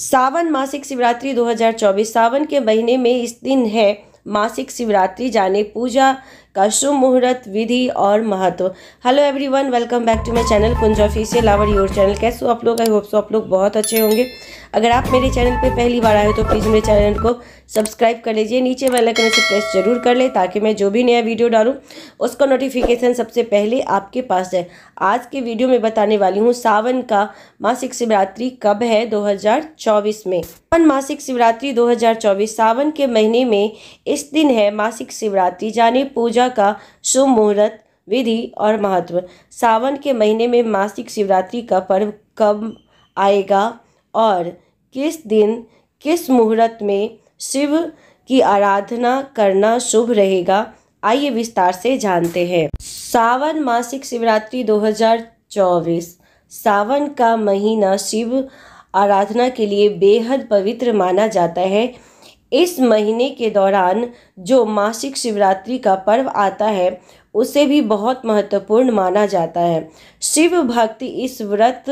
सावन मासिक शिवरात्रि 2024 सावन के महीने में इस दिन है मासिक शिवरात्रि जाने पूजा का शुभ मुहूर्त विधि और महत्व hello everyone welcome back to my channel Kunj official our your channel कैसे हो आप लोग आई होप सो आप लोग बहुत अच्छे होंगे अगर आप मेरे चैनल पे पहली बार आए हो तो प्लीज़ मेरे चैनल को सब्सक्राइब कर लीजिए नीचे वाला कमेंट से प्रेस जरूर कर ले ताकि मैं जो भी नया वीडियो डालूँ उसका नोटिफिकेशन सबसे पहले आपके पास जाए आज के वीडियो में बताने वाली हूँ सावन का मासिक शिवरात्रि कब है दो में सावन मासिक शिवरात्रि दो सावन के महीने में इस दिन है मासिक शिवरात्रि जाने पूजा पूजा का शुभ मुहूर्त विधि और महत्व सावन के महीने में मासिक शिवरात्रि का पर्व कब आएगा और किस दिन किस मुहूर्त में शिव की आराधना करना शुभ रहेगा आइए विस्तार से जानते हैं सावन मासिक शिवरात्रि 2024 सावन का महीना शिव आराधना के लिए बेहद पवित्र माना जाता है इस महीने के दौरान जो मासिक शिवरात्रि का पर्व आता है उसे भी बहुत महत्वपूर्ण माना जाता है शिव भक्ति इस व्रत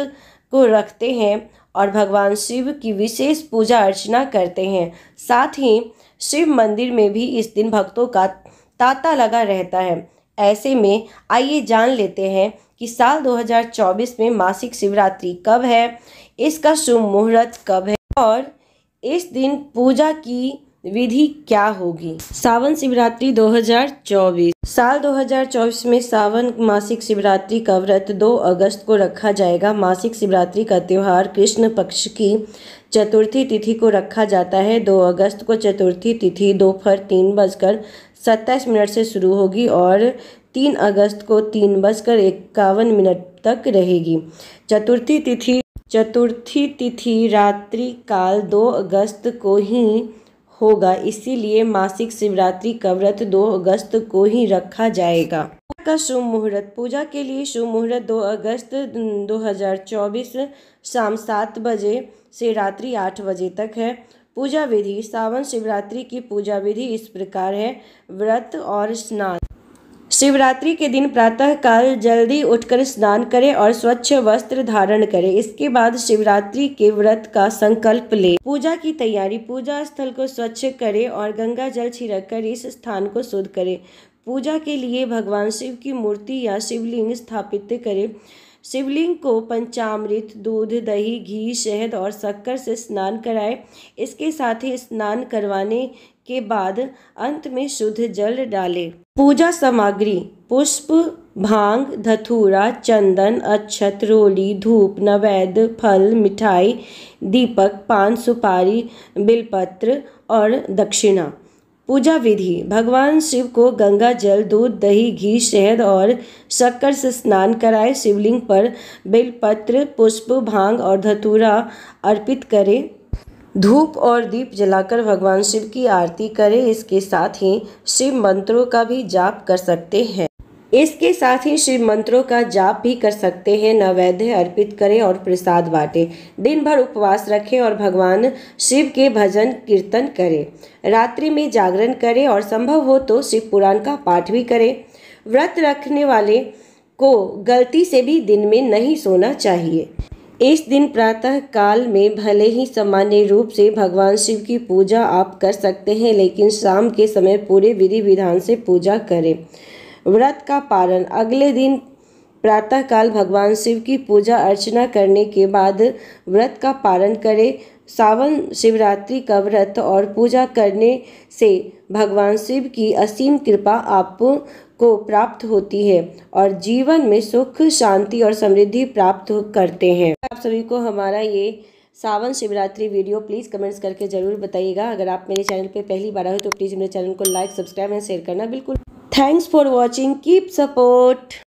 को रखते हैं और भगवान शिव की विशेष पूजा अर्चना करते हैं साथ ही शिव मंदिर में भी इस दिन भक्तों का तांता लगा रहता है ऐसे में आइए जान लेते हैं कि साल 2024 में मासिक शिवरात्रि कब है इसका शुभ मुहूर्त कब है और इस दिन पूजा की विधि क्या होगी सावन शिवरात्रि 2024 साल 2024 में सावन मासिक शिवरात्रि का व्रत 2 अगस्त को रखा जाएगा मासिक शिवरात्रि का त्यौहार कृष्ण पक्ष की चतुर्थी तिथि को रखा जाता है 2 अगस्त को चतुर्थी तिथि दोपहर तीन बजकर सत्ताईस मिनट से शुरू होगी और तीन अगस्त को तीन बजकर इक्यावन मिनट तक रहेगी चतुर्थी तिथि चतुर्थी तिथि रात्रि काल दो अगस्त को ही होगा इसीलिए मासिक शिवरात्रि का व्रत दो अगस्त को ही रखा जाएगा का शुभ मुहूर्त पूजा के लिए शुभ मुहूर्त दो अगस्त 2024 शाम सात बजे से रात्रि आठ बजे तक है पूजा विधि सावन शिवरात्रि की पूजा विधि इस प्रकार है व्रत और स्नान शिवरात्रि के दिन प्रातःकाल जल्दी उठकर स्नान करें और स्वच्छ वस्त्र धारण करें इसके बाद शिवरात्रि के व्रत का संकल्प लें पूजा की तैयारी पूजा स्थल को स्वच्छ करें और गंगा जल छिड़क कर इस स्थान को शुद्ध करें पूजा के लिए भगवान शिव की मूर्ति या शिवलिंग स्थापित करें शिवलिंग को पंचामृत दूध दही घी शहद और शक्कर से स्नान कराए इसके साथ ही स्नान करवाने के बाद अंत में शुद्ध जल डाले पूजा सामग्री पुष्प भांग धतूरा चंदन अक्षत रोली धूप नवैद फल मिठाई दीपक पान सुपारी बिलपत्र और दक्षिणा पूजा विधि भगवान शिव को गंगा जल दूध दही घी शहद और शक्कर से स्नान कराए शिवलिंग पर बेलपत्र पुष्प भांग और धतूरा अर्पित करें धूप और दीप जलाकर भगवान शिव की आरती करें इसके साथ ही शिव मंत्रों का भी जाप कर सकते हैं इसके साथ ही शिव मंत्रों का जाप भी कर सकते हैं नवैद्य अर्पित करें और प्रसाद बांटें दिन भर उपवास रखें और भगवान शिव के भजन कीर्तन करें रात्रि में जागरण करें और संभव हो तो शिव पुराण का पाठ भी करें व्रत रखने वाले को गलती से भी दिन में नहीं सोना चाहिए इस दिन प्रातः काल में भले ही सामान्य रूप से भगवान शिव की पूजा आप कर सकते हैं लेकिन शाम के समय पूरे विधि विधान से पूजा करें व्रत का पारण अगले दिन प्रातःकाल भगवान शिव की पूजा अर्चना करने के बाद व्रत का पारण करें सावन शिवरात्रि का व्रत और पूजा करने से भगवान शिव की असीम कृपा आप को प्राप्त होती है और जीवन में सुख शांति और समृद्धि प्राप्त करते हैं आप सभी को हमारा ये Sawan Shivratri video please comments करके ज़रूर बताइएगा अगर आप मेरे चैनल पर पहली बार आए हो तो प्लीज़ मेरे चैनल को लाइक सब्सक्राइब एंड शेयर करना बिल्कुल Thanks for watching. Keep support.